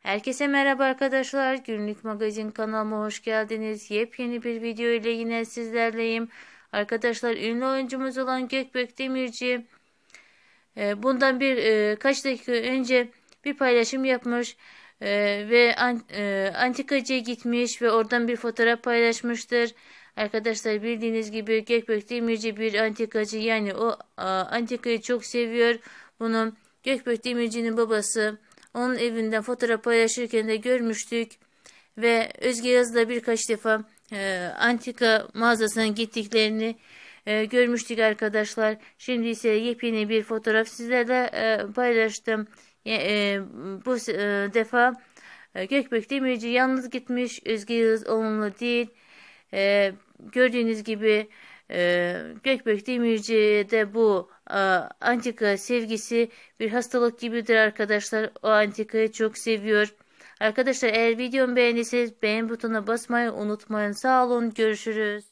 Herkese merhaba arkadaşlar. Günlük magazin kanalıma hoş geldiniz. Yepyeni bir video ile yine sizlerleyim. Arkadaşlar ünlü oyuncumuz olan Gökbek Demirci e, bundan bir e, kaç dakika önce bir paylaşım yapmış e, ve antikacıya gitmiş ve oradan bir fotoğraf paylaşmıştır. Arkadaşlar bildiğiniz gibi Gökbek Demirci bir antikacı yani o antikayı çok seviyor. Bunu Gökbek Demirci'nin babası onun evinde fotoğraf paylaşırken de görmüştük ve Özge Yaz'la birkaç defa e, antika mağazasına gittiklerini e, görmüştük arkadaşlar. Şimdi ise yepyeni bir fotoğraf sizlerle e, paylaştım. E, e, bu e, defa e, Gökbek Demirci yalnız gitmiş. Özge Yıldız onunla değil. E, gördüğünüz gibi ee, Gökbek Demirci'de bu e, antika sevgisi bir hastalık gibidir arkadaşlar. O antikayı çok seviyor. Arkadaşlar eğer videomu beğendiyseniz beğen butonuna basmayı unutmayın. Sağ olun görüşürüz.